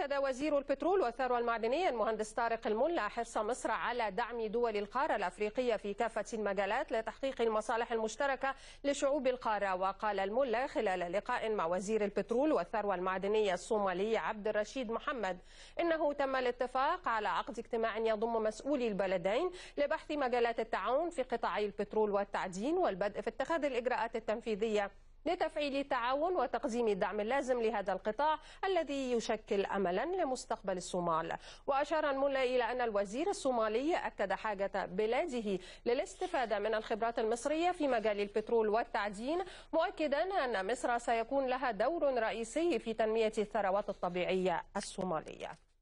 أكد وزير البترول والثروة المعدنية المهندس طارق الملا حرص مصر على دعم دول القارة الأفريقية في كافة المجالات لتحقيق المصالح المشتركة لشعوب القارة وقال الملا خلال لقاء مع وزير البترول والثروة المعدنية الصومالي عبد الرشيد محمد إنه تم الاتفاق على عقد اجتماع يضم مسؤولي البلدين لبحث مجالات التعاون في قطاعي البترول والتعدين والبدء في اتخاذ الإجراءات التنفيذية لتفعيل التعاون وتقديم الدعم اللازم لهذا القطاع الذي يشكل أملا لمستقبل الصومال وأشار الملا إلى أن الوزير الصومالي أكد حاجة بلاده للاستفادة من الخبرات المصرية في مجال البترول والتعدين مؤكدا أن مصر سيكون لها دور رئيسي في تنمية الثروات الطبيعية الصومالية